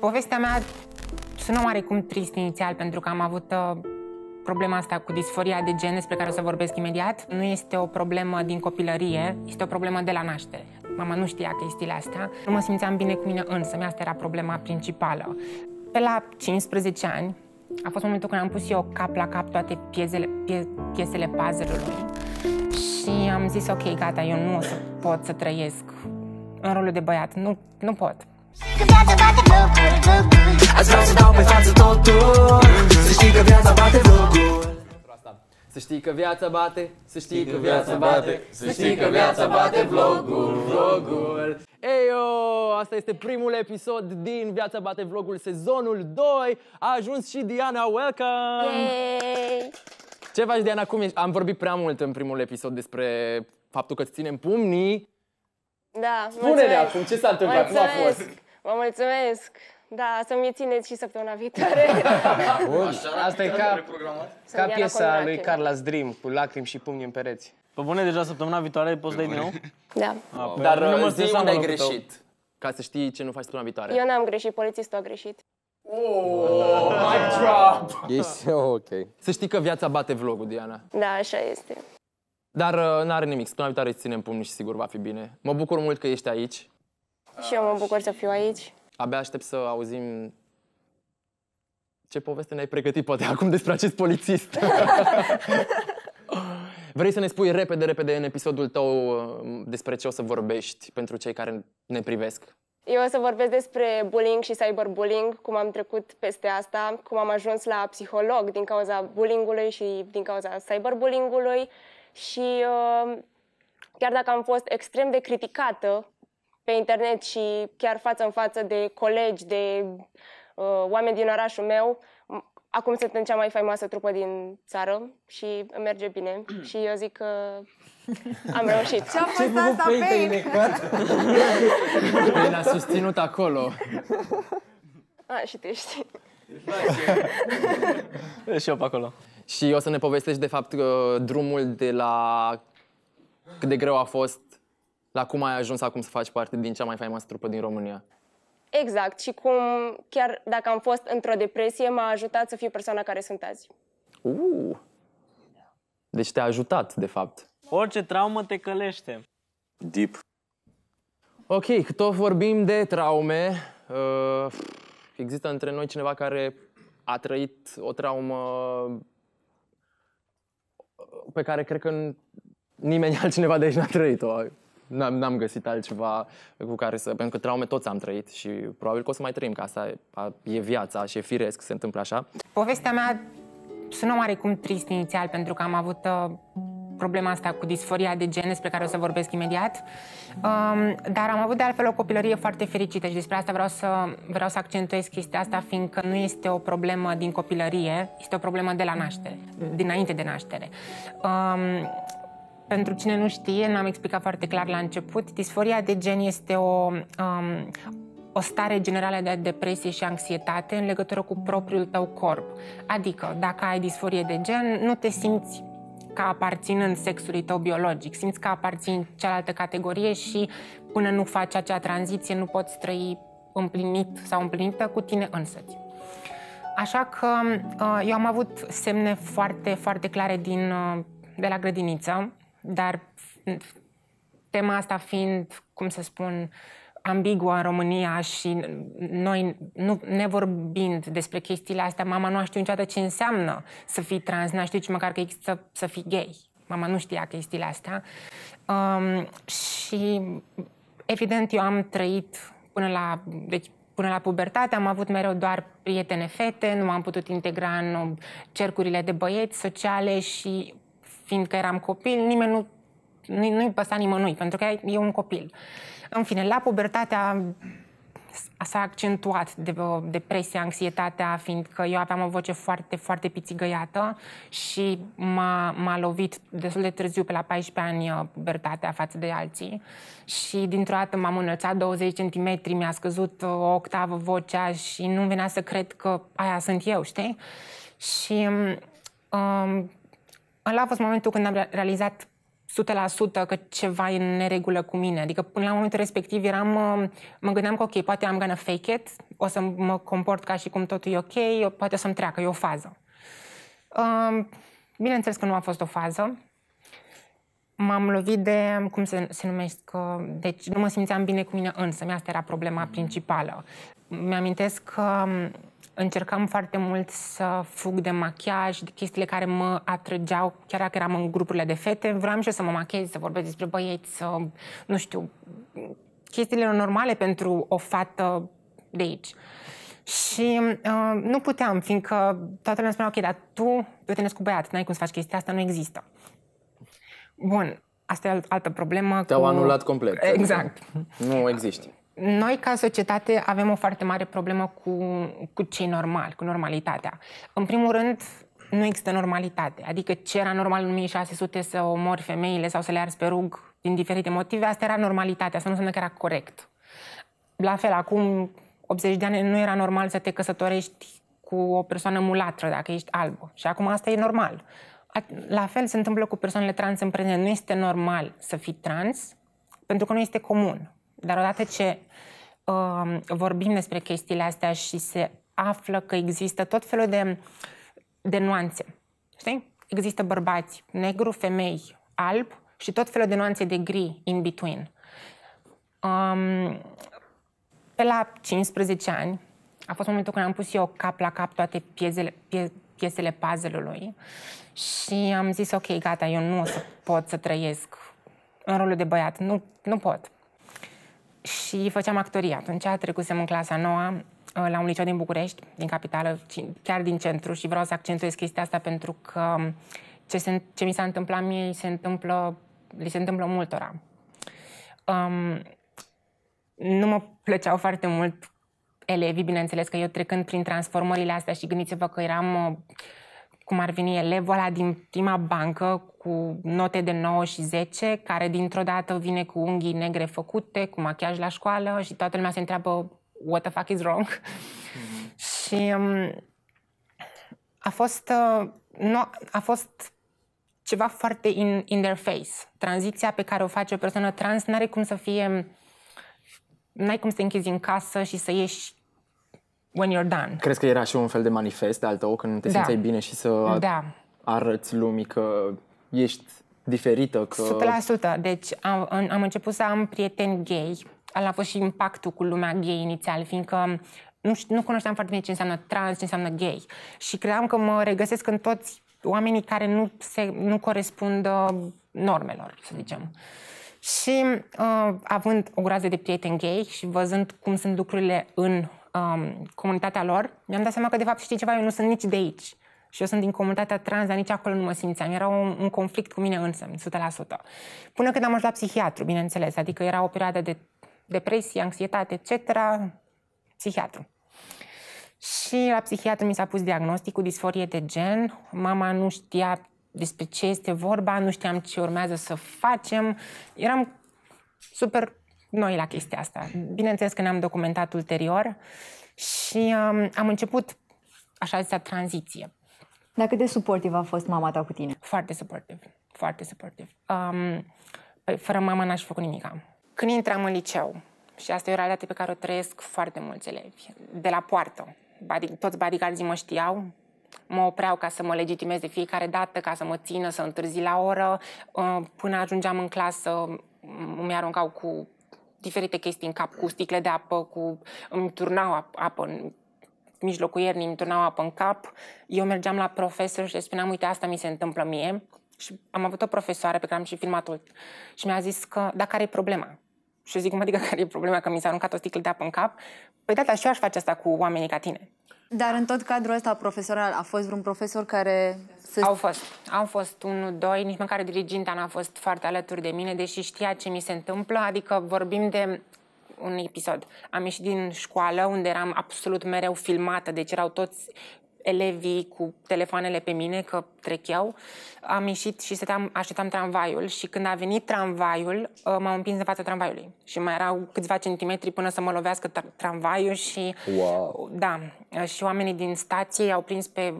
Povestea mea sună oarecum trist inițial, pentru că am avut uh, problema asta cu disforia de gen, despre care o să vorbesc imediat. Nu este o problemă din copilărie, este o problemă de la naștere. Mama nu știa chestiile astea. Nu mă simțeam bine cu mine însă, mi asta era problema principală. Pe la 15 ani, a fost momentul când am pus eu cap la cap toate piezele, pie, piesele puzzle-ului și am zis, ok, gata, eu nu o să pot să trăiesc în rolul de băiat, nu, nu pot. Ați vrea să dau pe față totul Să știi că viața bate lucruri să știi că viața bate, să știi că viața bate, să știi că viața bate vlogul, vlogul. Eyo, asta este primul episod din Viața bate vlogul sezonul 2. A ajuns și Diana, welcome! Yay! Ce faci, Diana? Cum ești? Am vorbit prea mult în primul episod despre faptul că ți ținem pumnii. Da, Spune-ne acum ce s-a întâmplat, cum a fost? Vă mulțumesc! Da, să mi țineți și săptămâna viitoare. Bun. Asta e ca, ca piesa lui Carla's Dream, cu lacrimi și pumni în pereți. Pe bune, deja săptămâna viitoare poți dai nou? Da. A, Dar nu mă uh, zi unde ai greșit, tău. ca să știi ce nu faci săptămâna viitoare. Eu n-am greșit, polițistul a greșit. Oh, my drop! Ești ok. Să știi că viața bate vlogul, Diana. Da, așa este. Dar uh, n-are nimic, săptămâna viitoare îți ținem pumni și sigur va fi bine. Mă bucur mult că ești aici. Și eu mă bucur să fiu aici. Abia aștept să auzim ce poveste ne-ai pregătit poate acum despre acest polițist. Vrei să ne spui repede, repede în episodul tău uh, despre ce o să vorbești pentru cei care ne privesc? Eu o să vorbesc despre bullying și cyberbullying, cum am trecut peste asta, cum am ajuns la psiholog din cauza bullyingului și din cauza cyberbullyingului și uh, chiar dacă am fost extrem de criticată pe internet și chiar față în față de colegi, de uh, oameni din orașul meu. Acum sunt în cea mai faimoasă trupă din țară și îmi merge bine și eu zic că am reușit. Ce-a fost Ce asta, Pain? Pain a susținut acolo. A, și tu știi. și eu pe acolo. Și o să ne povestești, de fapt, uh, drumul de la cât de greu a fost la cum ai ajuns acum să faci parte din cea mai faimoasă trupă din România. Exact, și cum chiar dacă am fost într-o depresie, m-a ajutat să fiu persoana care sunt azi. Uh. Deci te-a ajutat, de fapt. Orice traumă te călește. Deep. Ok, că tot vorbim de traume, uh, există între noi cineva care a trăit o traumă uh, pe care cred că nimeni altcineva de aici n-a trăit-o n-am, n-am găsit altceva cu care să... Pentru că traume toți am trăit și probabil că o să mai trăim, că asta e viața și e firesc, se întâmplă așa. Povestea mea sună oarecum trist inițial, pentru că am avut uh, problema asta cu disforia de gen, despre care o să vorbesc imediat. Um, dar am avut de altfel o copilărie foarte fericită și despre asta vreau să, vreau să accentuez chestia asta, fiindcă nu este o problemă din copilărie, este o problemă de la naștere, dinainte de naștere. Um, pentru cine nu știe, n-am explicat foarte clar la început, disforia de gen este o, um, o stare generală de depresie și anxietate în legătură cu propriul tău corp. Adică, dacă ai disforie de gen, nu te simți ca aparținând sexului tău biologic, simți că aparțin cealaltă categorie și până nu faci acea tranziție nu poți trăi împlinit sau împlinită cu tine însăți. Așa că uh, eu am avut semne foarte, foarte clare din, uh, de la grădiniță, dar tema asta fiind, cum să spun, ambiguă în România și noi nu, ne vorbind despre chestiile astea, mama nu a știut niciodată ce înseamnă să fii trans, n-a știut măcar că există să fii gay. Mama nu știa chestiile astea. Um, și evident eu am trăit până la, deci, până la pubertate, am avut mereu doar prietene fete, nu m-am putut integra în cercurile de băieți sociale și fiindcă eram copil, nimeni nu nu-i, nu-i păsa nimănui, pentru că e un copil. În fine, la pubertatea s-a accentuat de, depresia, anxietatea, fiindcă eu aveam o voce foarte, foarte pițigăiată și m-a, m-a lovit destul de târziu, pe la 14 ani, uh, pubertatea față de alții. Și dintr-o dată m-am înălțat 20 cm, mi-a scăzut uh, o octavă vocea și nu venea să cred că aia sunt eu, știi? Și um, um ăla a fost momentul când am realizat 100% că ceva e în neregulă cu mine. Adică până la momentul respectiv eram, uh, mă gândeam că ok, poate am gonna fake it, o să mă comport ca și cum totul e ok, poate o să-mi treacă, e o fază. Um, bineînțeles că nu a fost o fază. M-am lovit de, cum se, se că uh, deci nu mă simțeam bine cu mine însă, mi asta era problema principală. Mi-amintesc că um, încercam foarte mult să fug de machiaj, de chestiile care mă atrăgeau, chiar dacă eram în grupurile de fete, vreau și eu să mă machez, să vorbesc despre băieți, să, nu știu, chestiile normale pentru o fată de aici. Și uh, nu puteam, fiindcă toată lumea spunea, ok, dar tu te cu băiat, n-ai cum să faci chestia asta, nu există. Bun, asta e alt, altă problemă. Te-au cu... anulat complet. Exact. Nu există noi, ca societate, avem o foarte mare problemă cu, cu cei normal, cu normalitatea. În primul rând, nu există normalitate. Adică ce era normal în 1600 să omori femeile sau să le arzi pe rug din diferite motive, asta era normalitatea, asta nu înseamnă că era corect. La fel, acum 80 de ani nu era normal să te căsătorești cu o persoană mulatră dacă ești albă. Și acum asta e normal. La fel se întâmplă cu persoanele trans în prezent. Nu este normal să fii trans pentru că nu este comun. Dar odată ce uh, vorbim despre chestiile astea și se află că există tot felul de, de nuanțe, știi? Există bărbați, negru, femei, alb și tot felul de nuanțe de gri in between. Um, pe la 15 ani a fost momentul când am pus eu cap la cap toate piezele, pie, piesele puzzle-ului și am zis, ok, gata, eu nu o să pot să trăiesc în rolul de băiat, nu, nu pot și făceam actorie. Atunci trecusem în clasa noua uh, la un liceu din București, din capitală, chiar din centru și vreau să accentuez chestia asta pentru că ce, se, ce mi s-a întâmplat mie se întâmplă, li se întâmplă multora. Um, nu mă plăceau foarte mult elevii, bineînțeles că eu trecând prin transformările astea și gândiți-vă că eram uh, cum ar veni elevul ăla din prima bancă cu note de 9 și 10, care dintr-o dată vine cu unghii negre făcute, cu machiaj la școală și toată lumea se întreabă what the fuck is wrong? Mm-hmm. și um, a fost, uh, no, a fost ceva foarte in, in their face. Tranziția pe care o face o persoană trans nu are cum să fie n-ai cum să te închizi în casă și să ieși when you're done. Crezi că era și un fel de manifest al tău când te da. simțeai bine și să da. arăți lumii că ești diferită? Că... 100%. Deci am, am început să am prieteni gay. Al a fost și impactul cu lumea gay inițial, fiindcă nu, știu, nu cunoșteam foarte bine ce înseamnă trans, ce înseamnă gay. Și credeam că mă regăsesc în toți oamenii care nu, se, nu corespund uh, normelor, să zicem. Și uh, având o groază de prieteni gay și văzând cum sunt lucrurile în um, comunitatea lor, mi-am dat seama că, de fapt, știi ceva, eu nu sunt nici de aici. Și eu sunt din comunitatea trans, dar nici acolo nu mă simțeam. Era un, un conflict cu mine însă, 100%. Până când am ajuns la psihiatru, bineînțeles. Adică era o perioadă de depresie, anxietate, etc. Psihiatru. Și la psihiatru mi s-a pus diagnostic cu disforie de gen. Mama nu știa despre ce este vorba, nu știam ce urmează să facem. Eram super noi la chestia asta. Bineînțeles că ne-am documentat ulterior și um, am început așa zisa tranziție. Dar cât de suportiv a fost mama ta cu tine? Foarte suportiv, foarte suportiv. Um, păi, fără mama n-aș fi făcut nimic. Când intram în liceu, și asta e o realitate pe care o trăiesc foarte mulți elevi, de la poartă, body, toți badicarzii mă știau, mă opreau ca să mă legitimez de fiecare dată, ca să mă țină, să întârzi la oră, uh, până ajungeam în clasă, mi aruncau cu diferite chestii în cap, cu sticle de apă, cu îmi turnau apă în mijlocul iernii, îmi turnau apă în cap. Eu mergeam la profesor și le spuneam, uite, asta mi se întâmplă mie. Și am avut o profesoară pe care am și filmat-o și mi-a zis că, dar care e problema? Și eu zic, cum adică care e problema că mi s-a aruncat o sticlă de apă în cap? Păi da, și eu aș face asta cu oamenii ca tine. Dar în tot cadrul ăsta profesional a fost vreun profesor care... Să... Au fost. Au fost unul, doi, nici măcar diriginta n-a fost foarte alături de mine, deși știa ce mi se întâmplă, adică vorbim de un episod. Am ieșit din școală unde eram absolut mereu filmată, deci erau toți elevii cu telefoanele pe mine, că trecheau, am ieșit și stăteam, așteptam tramvaiul și când a venit tramvaiul, uh, m-am împins în fața tramvaiului și mai erau câțiva centimetri până să mă lovească tramvaiul și... Wow! Da, uh, și oamenii din stație au prins pe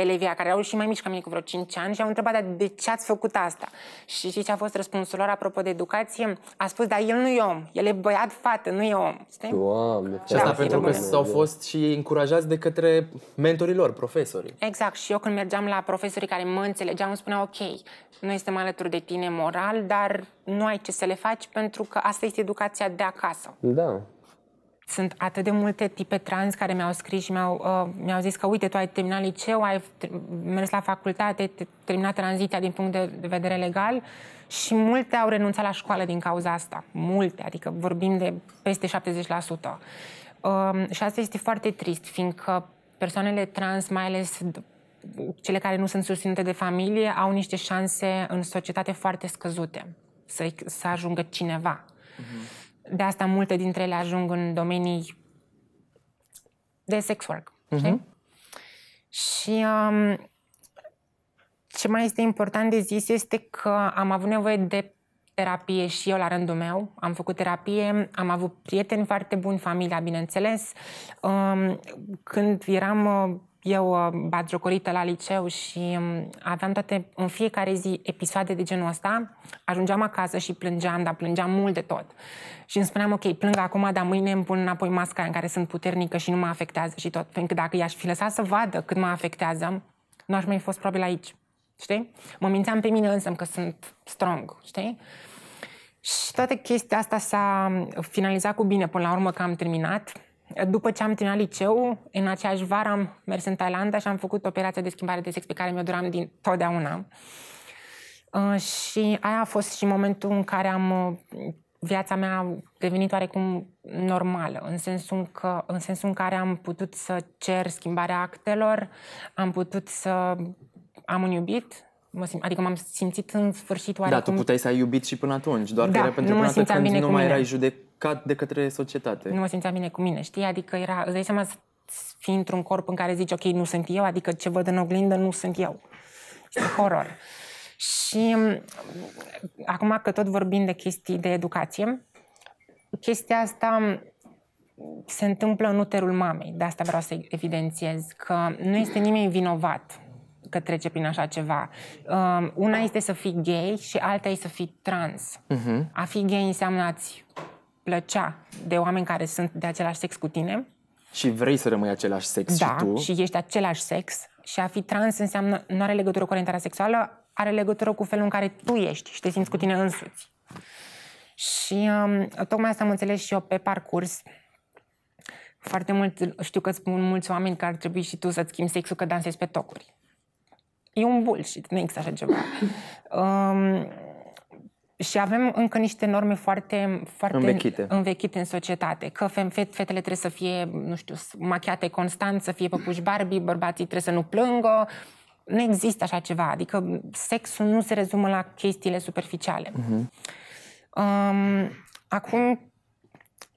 elevia care erau și mai mici ca mine cu vreo 5 ani și au întrebat, dar de ce ați făcut asta? Și știi ce a fost răspunsul lor apropo de educație? A spus, dar el nu e om, el e băiat fată, nu e om. Știi? Doamne, și asta pentru că s-au fost și încurajați de către mentorii lor, profesorii. Exact, și eu când mergeam la profesorii care mă înțelegeau, îmi spuneau, ok, noi suntem alături de tine moral, dar nu ai ce să le faci pentru că asta este educația de acasă. Da sunt atât de multe tipe trans care mi-au scris și mi-au, uh, mi-au zis că uite, tu ai terminat liceu, ai mers la facultate, te terminat tranziția din punct de, de vedere legal și multe au renunțat la școală din cauza asta. Multe, adică vorbim de peste 70%. Uh, um, și asta este foarte trist, fiindcă persoanele trans, mai ales cele care nu sunt susținute de familie, au niște șanse în societate foarte scăzute să, să ajungă cineva. Uh-huh. De asta multe dintre ele ajung în domenii de sex work. Uh-huh. Știi? Și um, ce mai este important de zis este că am avut nevoie de terapie și eu la rândul meu. Am făcut terapie, am avut prieteni foarte buni, familia, bineînțeles. Um, când eram uh, eu uh, batjocorită la liceu și um, aveam toate, în fiecare zi, episoade de genul ăsta. Ajungeam acasă și plângeam, dar plângeam mult de tot. Și îmi spuneam, ok, plâng acum, dar mâine îmi pun înapoi masca în care sunt puternică și nu mă afectează și tot. Pentru că dacă i-aș fi lăsat să vadă cât mă afectează, nu aș mai fost probabil aici. Știi? Mă mințeam pe mine însă că sunt strong, știi? Și toată chestia asta s-a um, finalizat cu bine. Până la urmă că am terminat după ce am terminat liceu, în aceeași vară am mers în Thailanda și am făcut operația de schimbare de sex pe care mi-o doream din totdeauna. Uh, și aia a fost și momentul în care am uh, viața mea a devenit oarecum normală, în sensul, că, în sensul în care am putut să cer schimbarea actelor, am putut să am un iubit, mă simt, adică m-am simțit în sfârșit oarecum... Da, tu puteai să ai iubit și până atunci, doar da, că pentru prima dată când bine nu mai mine. erai judecat ca de către societate. Nu mă simțeam bine cu mine, știi? Adică era, îți dai seama să fii într-un corp în care zici, ok, nu sunt eu, adică ce văd în oglindă nu sunt eu. Este horror. Și mm, acum că tot vorbim de chestii de educație, chestia asta mm, se întâmplă în uterul mamei. De asta vreau să evidențiez că nu este nimeni vinovat că trece prin așa ceva. Um, una este să fii gay și alta este să fii trans. Uh-huh. A fi gay înseamnă a-ți plăcea de oameni care sunt de același sex cu tine. Și vrei să rămâi același sex da, și tu. și ești același sex. Și a fi trans înseamnă, nu are legătură cu orientarea sexuală, are legătură cu felul în care tu ești și te simți cu tine însuți. Și um, tocmai asta am înțeles și eu pe parcurs. Foarte mult, știu că spun mulți oameni că ar trebui și tu să-ți schimbi sexul că dansezi pe tocuri. E un bullshit, nu există așa ceva. Um, și avem încă niște norme foarte, foarte învechite. învechite în societate. Că fetele trebuie să fie, nu știu, machiate constant, să fie păpuși Barbie, bărbații trebuie să nu plângă. Nu există așa ceva. Adică sexul nu se rezumă la chestiile superficiale. Uh-huh. Um, acum,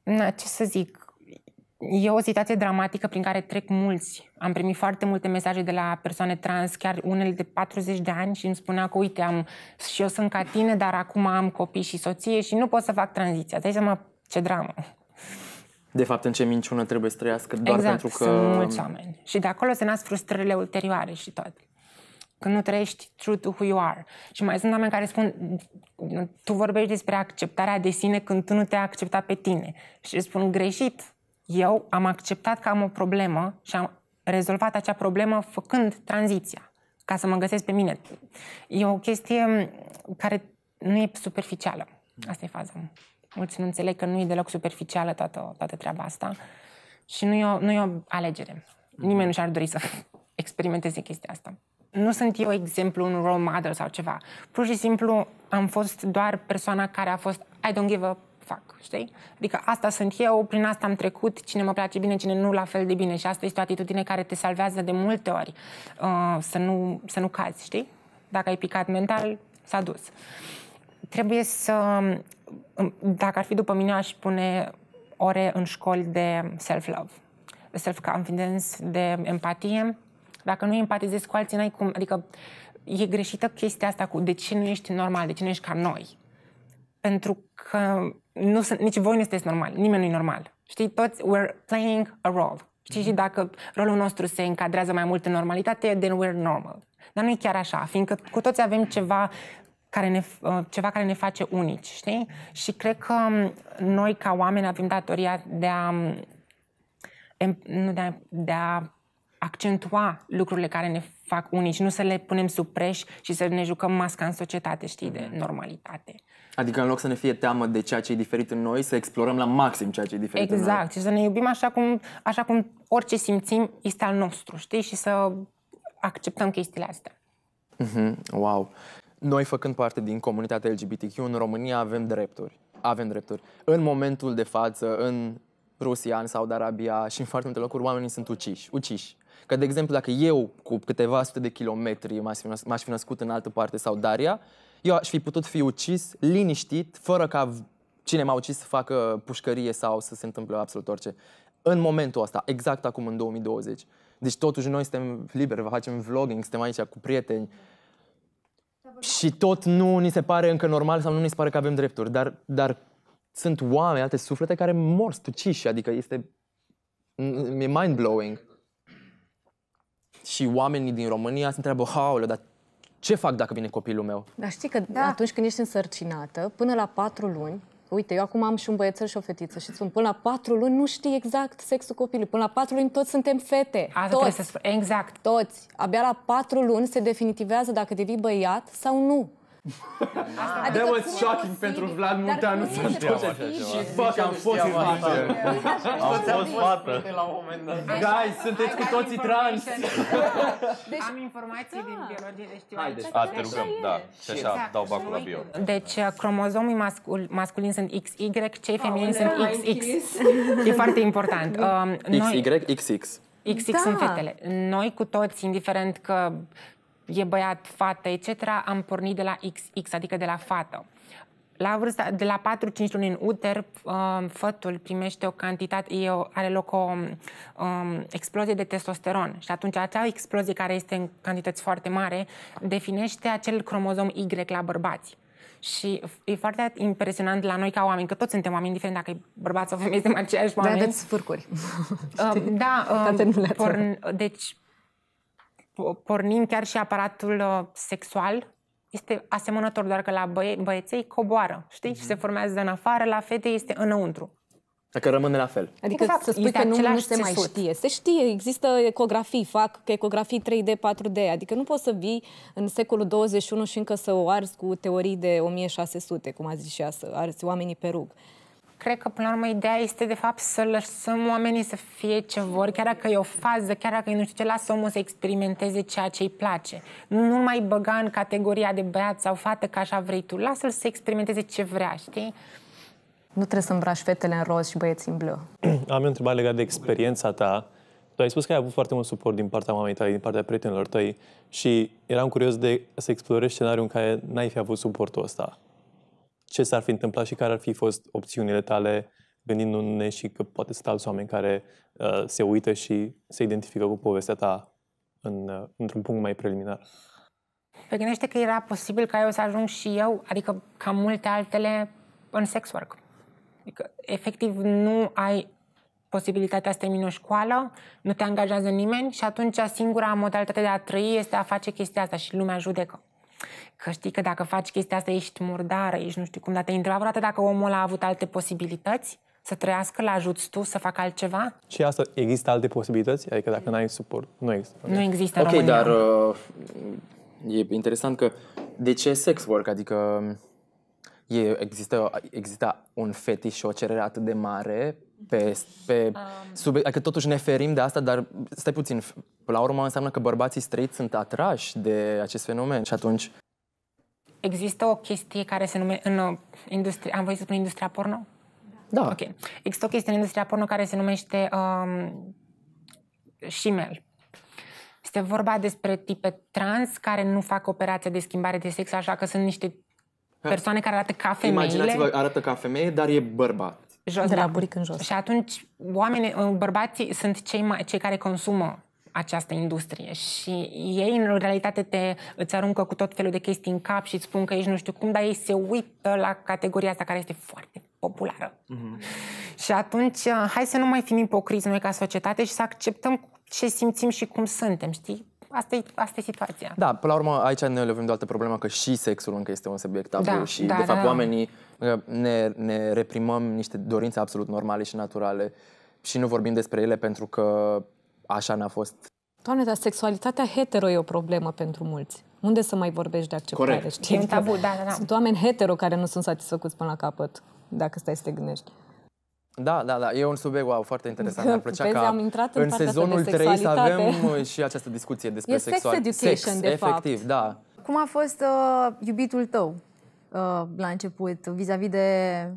na, ce să zic, E o situație dramatică prin care trec mulți. Am primit foarte multe mesaje de la persoane trans, chiar unele de 40 de ani și îmi spunea că, uite, am, și eu sunt ca tine, dar acum am copii și soție și nu pot să fac tranziția. Dai seama ce dramă. De fapt, în ce minciună trebuie să trăiască doar exact, pentru că... sunt mulți oameni. Și de acolo se nasc frustrările ulterioare și tot. Când nu trăiești true to who you are. Și mai sunt oameni care spun, tu vorbești despre acceptarea de sine când tu nu te-ai acceptat pe tine. Și spun greșit eu am acceptat că am o problemă și am rezolvat acea problemă făcând tranziția, ca să mă găsesc pe mine. E o chestie care nu e superficială. Asta e faza. Mulți nu înțeleg că nu e deloc superficială toată, toată treaba asta și nu e o, nu e o alegere. Nimeni nu și-ar dori să experimenteze chestia asta. Nu sunt eu exemplu, un role model sau ceva. Pur și simplu am fost doar persoana care a fost I don't give a fac, știi? Adică asta sunt eu, prin asta am trecut, cine mă place bine, cine nu, la fel de bine. Și asta este o atitudine care te salvează de multe ori uh, să, nu, să nu cazi, știi? Dacă ai picat mental, s-a dus. Trebuie să, um, dacă ar fi după mine, aș pune ore în școli de self-love, de self-confidence, de empatie. Dacă nu empatizezi cu alții, n-ai cum, adică e greșită chestia asta cu de ce nu ești normal, de ce nu ești ca noi. Pentru că nu sunt, nici voi nu sunteți normal, nimeni nu e normal. Știi, toți we're playing a role. Știi, și dacă rolul nostru se încadrează mai mult în normalitate, then we're normal. Dar nu e chiar așa, fiindcă cu toți avem ceva care ne, uh, ceva care ne face unici, știi? Și cred că um, noi, ca oameni, avem datoria de a, um, nu de a, de a accentua lucrurile care ne fac unici, nu să le punem sub preș și să ne jucăm masca în societate, știi, de mhm. normalitate. Adică în loc să ne fie teamă de ceea ce e diferit în noi, să explorăm la maxim ceea ce e diferit exact, în noi. Exact, și să ne iubim așa cum, așa cum orice simțim este al nostru, știi, și să acceptăm chestiile astea. Mm-hmm. Wow! Noi, făcând parte din comunitatea LGBTQ în România, avem drepturi. Avem drepturi. În momentul de față, în Rusia, în Saudi Arabia și în foarte multe locuri, oamenii sunt uciși. Uciși Că, de exemplu, dacă eu, cu câteva sute de kilometri, m-aș fi, născut, în altă parte sau Daria, eu aș fi putut fi ucis, liniștit, fără ca cine m-a ucis să facă pușcărie sau să se întâmple absolut orice. În momentul ăsta, exact acum, în 2020. Deci, totuși, noi suntem liberi, facem vlogging, suntem aici cu prieteni, și tot nu ni se pare încă normal sau nu ni se pare că avem drepturi, dar, dar sunt oameni, alte suflete care mor stuciși, adică este e mind-blowing și oamenii din România se întreabă, haole, dar ce fac dacă vine copilul meu? Dar știi că da. atunci când ești însărcinată, până la patru luni, uite, eu acum am și un băiețel și o fetiță și spun, până la patru luni nu știi exact sexul copilului. Până la patru luni toți suntem fete. Asta toți. Să Exact. Toți. Abia la patru luni se definitivează dacă devii băiat sau nu. Asta, adică That was shocking pentru Vlad Munteanu să întoarce. Și fuck, am fost fată. Am fost fată. La un moment dat. Guys, sunteți cu toții trans. Deci, am informații din biologie, de deci știu. Haideți, exact a, te rugăm, da. Și așa exact. dau bacul la bio. Deci, uh, cromozomii mascul, masculini sunt XY, cei feminini sunt XX. Da, e foarte important. Uh, XY, XX. XX da. sunt fetele. Noi cu toți, indiferent că e băiat, fată, etc., am pornit de la XX, adică de la fată. La vârsta de la 4-5 luni în uter, um, fătul primește o cantitate, e o, are loc o um, explozie de testosteron și atunci acea explozie care este în cantități foarte mare definește acel cromozom Y la bărbați. Și e foarte impresionant la noi ca oameni, că toți suntem oameni, indiferent dacă e bărbat sau femeie, suntem aceiași oameni. Dar aveți fârcuri. Uh, da, uh, porn, deci pornind chiar și aparatul uh, sexual, este asemănător, doar că la băie- băieței coboară, știi? Mm-hmm. Și se mhm. formează în afară, la fete este înăuntru. Dacă rămâne la fel. Adică exact, să spui că nu, nu se mai știe. Se știe, există ecografii, fac ecografii 3D, 4D, adică nu poți să vii în secolul 21 și încă să o arzi cu teorii de 1600, cum a zis și ea, să arzi oamenii pe rug cred că, până la urmă, ideea este, de fapt, să lăsăm oamenii să fie ce vor, chiar dacă e o fază, chiar dacă e nu știu ce, lasă omul să experimenteze ceea ce îi place. Nu mai băga în categoria de băiat sau fată ca așa vrei tu. Lasă-l să experimenteze ce vrea, știi? Nu trebuie să îmbraci fetele în roz și băieții în bleu. Am o întrebare legată de experiența ta. Tu ai spus că ai avut foarte mult suport din partea mamei tale, din partea prietenilor tăi și eram curios de să explorezi scenariul în care n-ai fi avut suportul ăsta ce s-ar fi întâmplat și care ar fi fost opțiunile tale gândindu-ne și că poate sunt alți oameni care uh, se uită și se identifică cu povestea ta în, uh, într-un punct mai preliminar. Pe gândește că era posibil ca eu să ajung și eu, adică ca multe altele, în sex work. Adică, efectiv, nu ai posibilitatea să termini o școală, nu te angajează nimeni și atunci singura modalitate de a trăi este a face chestia asta și lumea judecă. Că știi că dacă faci chestia asta ești murdară, ești nu știu cum, dar te-ai întrebat vreodată dacă omul a avut alte posibilități? Să trăiască, la ajuți tu să facă altceva? Și asta, există alte posibilități? Adică dacă n-ai suport, nu există. Nu există Ok, România. dar uh, e interesant că de ce sex work? Adică um, e, există, există un fetiș și o cerere atât de mare pe, pe um. sub, adică totuși ne ferim de asta, dar stai puțin, la urmă înseamnă că bărbații străiți sunt atrași de acest fenomen și atunci... Există o chestie care se numește în uh, industria, am voie să spun industria porno? Da. Ok. Există o chestie în industria porno care se numește um, shimmel. Este vorba despre tipe trans care nu fac operația de schimbare de sex, așa că sunt niște persoane care arată ca femeile. Imaginați-vă, arată ca femeie, dar e bărbat jos. De la da. buric în jos. Și atunci oamenii, uh, bărbații sunt cei, mai, cei care consumă această industrie și ei în realitate te, îți aruncă cu tot felul de chestii în cap și îți spun că ești nu știu cum, dar ei se uită la categoria asta care este foarte populară. Mm-hmm. Și atunci uh, hai să nu mai fim ipocriți noi ca societate și să acceptăm ce simțim și cum suntem, știi? asta e, asta e situația. Da, până la urmă, aici ne lovim de altă problemă, că și sexul încă este un subiect tabu da, și, da, de fapt, da, oamenii uh, ne, ne reprimăm niște dorințe absolut normale și naturale și nu vorbim despre ele pentru că așa ne-a fost. Doamne, dar sexualitatea hetero e o problemă pentru mulți. Unde să mai vorbești de acceptare? Corect. Știi? E un tabu, da, da, da. Sunt oameni hetero care nu sunt satisfăcuți până la capăt, dacă stai să te gândești. Da, da, da, e un subiect wow, foarte interesant. Mi-ar plăcea Vezi, ca am intrat în, în sezonul 3 să avem uh, și această discuție despre e sexual. sex education, sex, de efectiv, fapt. da. Cum a fost uh, iubitul tău uh, la început, vis-a-vis -vis de,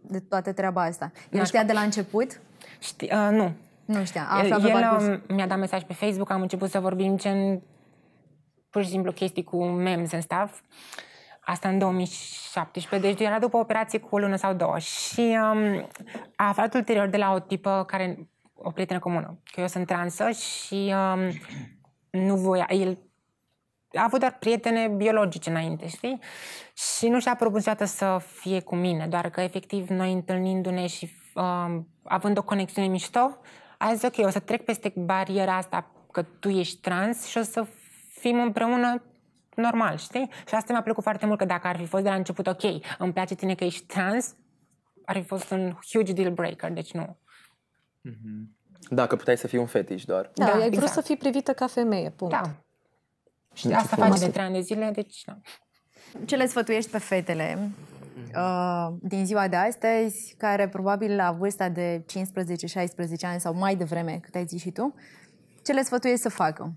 de toată treaba asta? El știa de la început? Ști, uh, nu. Nu știa. A El, el uh, mi-a dat mesaj pe Facebook, am început să vorbim gen pur și simplu chestii cu memes în stuff. Uh, Asta în 2017, deci era după operație cu o lună sau două. Și um, a aflat ulterior de la o tipă care, o prietenă comună, că eu sunt transă și um, nu voia, el a avut doar prietene biologice înainte, știi? Și nu și-a propus niciodată să fie cu mine, doar că efectiv noi întâlnindu-ne și um, având o conexiune mișto, a zis ok, o să trec peste bariera asta că tu ești trans și o să fim împreună normal, știi? Și asta mi-a plăcut foarte mult, că dacă ar fi fost de la început, ok, îmi place tine că ești trans, ar fi fost un huge deal breaker, deci nu. mm Da, că puteai să fii un fetiș doar. Da, da ai exact. vrut să fii privită ca femeie, punct. Da. Și deci asta face. de trei ani de zile, deci nu. Ce le sfătuiești pe fetele mhm. uh, din ziua de astăzi, care probabil la vârsta de 15-16 ani sau mai devreme, cât ai zis și tu, ce le sfătuiești să facă?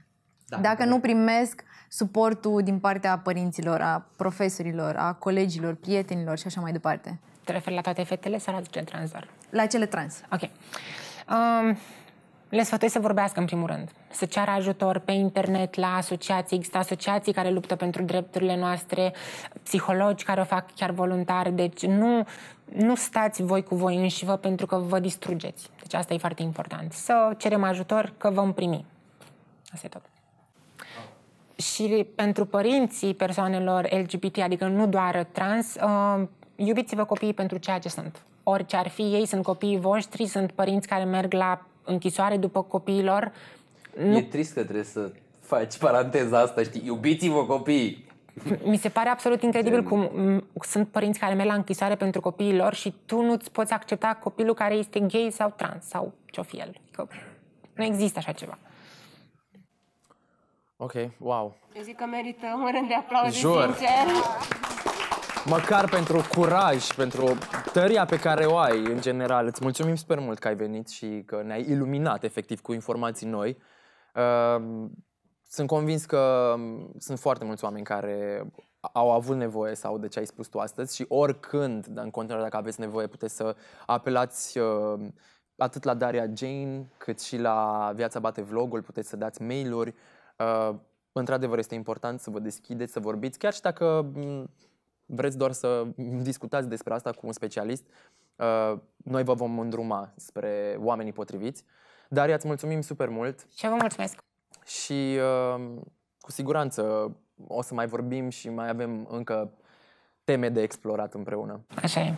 Da, dacă da. nu primesc suportul din partea părinților, a profesorilor, a colegilor, prietenilor și așa mai departe. Te referi la toate fetele sau la cele trans doar? La cele trans. Ok. Um, le sfătuiesc să vorbească în primul rând, să ceară ajutor pe internet, la asociații, există asociații care luptă pentru drepturile noastre, psihologi care o fac chiar voluntar, deci nu, nu stați voi cu voi înși vă pentru că vă distrugeți. Deci asta e foarte important. Să cerem ajutor că vom primi. Asta e tot și pentru părinții persoanelor LGBT, adică nu doar trans, uh, iubiți-vă copiii pentru ceea ce sunt. Orice ar fi ei, sunt copiii voștri, sunt părinți care merg la închisoare după copiilor. Nu... E trist că trebuie să faci paranteza asta, știi, iubiți-vă copiii! Mi se pare absolut incredibil cum sunt părinți care merg la închisoare pentru copiii lor și tu nu-ți poți accepta copilul care este gay sau trans sau ce-o fi el. Că nu există așa ceva. Ok, wow. Eu zic că merită un rând de aplauze, Jur. sincer. Măcar pentru curaj, pentru tăria pe care o ai în general. Îți mulțumim super mult că ai venit și că ne-ai iluminat efectiv cu informații noi. Ehm, sunt convins că sunt foarte mulți oameni care au avut nevoie sau de ce ai spus tu astăzi și oricând, dar în continuare dacă aveți nevoie, puteți să apelați ehm, atât la Daria Jane cât și la Viața Bate Vlogul, puteți să dați mail-uri, Uh, într-adevăr este important să vă deschideți, să vorbiți, chiar și dacă mm, vreți doar să discutați despre asta cu un specialist, uh, noi vă vom îndruma spre oamenii potriviți. Dar îți mulțumim super mult. Și vă mulțumesc. Și uh, cu siguranță o să mai vorbim și mai avem încă teme de explorat împreună. Așa e.